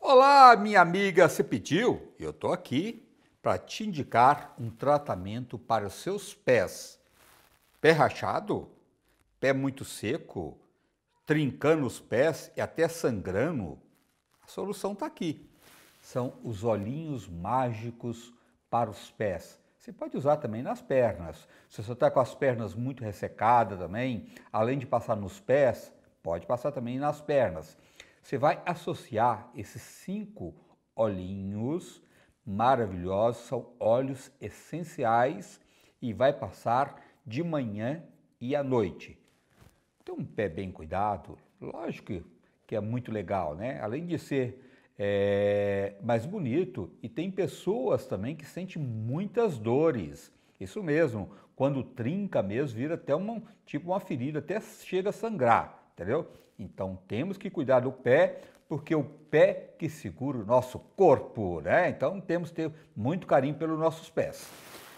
Olá, minha amiga, você pediu? Eu estou aqui para te indicar um tratamento para os seus pés. Pé rachado? Pé muito seco? Trincando os pés e até sangrando? A solução está aqui. São os olhinhos mágicos para os pés. Você pode usar também nas pernas. Se você está com as pernas muito ressecadas também, além de passar nos pés, pode passar também nas pernas. Você vai associar esses cinco olhinhos maravilhosos, são olhos essenciais e vai passar de manhã e à noite. Tem um pé bem cuidado, lógico que é muito legal, né? Além de ser é, mais bonito e tem pessoas também que sentem muitas dores. Isso mesmo, quando trinca mesmo, vira até uma, tipo uma ferida, até chega a sangrar entendeu? Então temos que cuidar do pé, porque o pé que segura o nosso corpo, né? Então temos que ter muito carinho pelos nossos pés.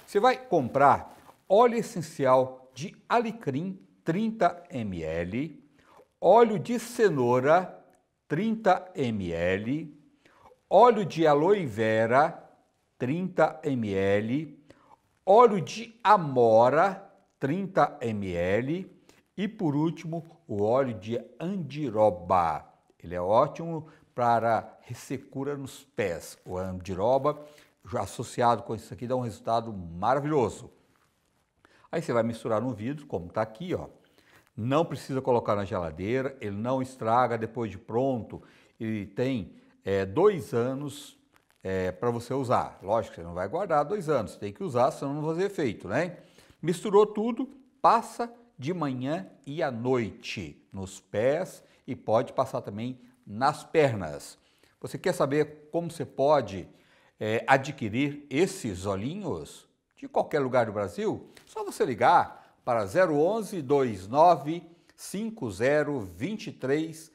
Você vai comprar óleo essencial de alecrim 30 ml, óleo de cenoura 30 ml, óleo de aloe vera 30 ml, óleo de amora 30 ml e por último o óleo de andiroba. Ele é ótimo para ressecura nos pés. O andiroba, associado com isso aqui, dá um resultado maravilhoso. Aí você vai misturar no vidro, como está aqui, ó. Não precisa colocar na geladeira, ele não estraga depois de pronto. Ele tem é, dois anos é, para você usar. Lógico, você não vai guardar dois anos, tem que usar, senão não vai fazer efeito, né? Misturou tudo, passa de manhã e à noite, nos pés e pode passar também nas pernas. Você quer saber como você pode é, adquirir esses olhinhos de qualquer lugar do Brasil? Só você ligar para 011 29 50 23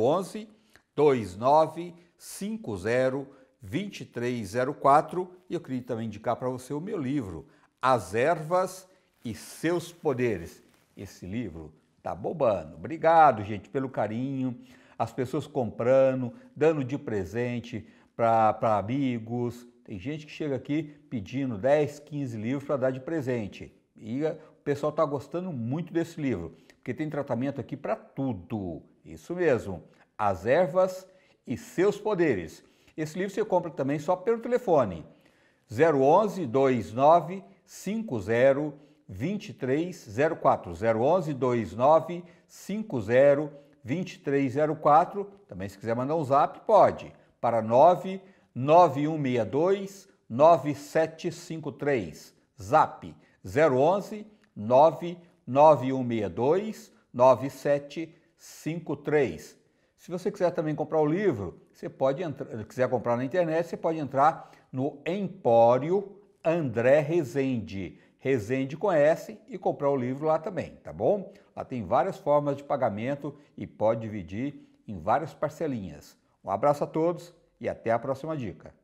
011 29 50 2304 e eu queria também indicar para você o meu livro As Ervas e seus poderes. Esse livro tá bobando. Obrigado, gente, pelo carinho, as pessoas comprando, dando de presente para amigos. Tem gente que chega aqui pedindo 10, 15 livros para dar de presente. E o pessoal está gostando muito desse livro, porque tem tratamento aqui para tudo. Isso mesmo. As ervas e seus poderes. Esse livro você compra também só pelo telefone 011 29 50 2304 011 29 50 2304. Também se quiser mandar um zap, pode. Para 99162 9753. Zap 011 99162 9753. Se você quiser também comprar o livro, você pode entrar, quiser comprar na internet, você pode entrar no Empório André Rezende Resende conhece e comprar o livro lá também, tá bom? Lá tem várias formas de pagamento e pode dividir em várias parcelinhas. Um abraço a todos e até a próxima dica.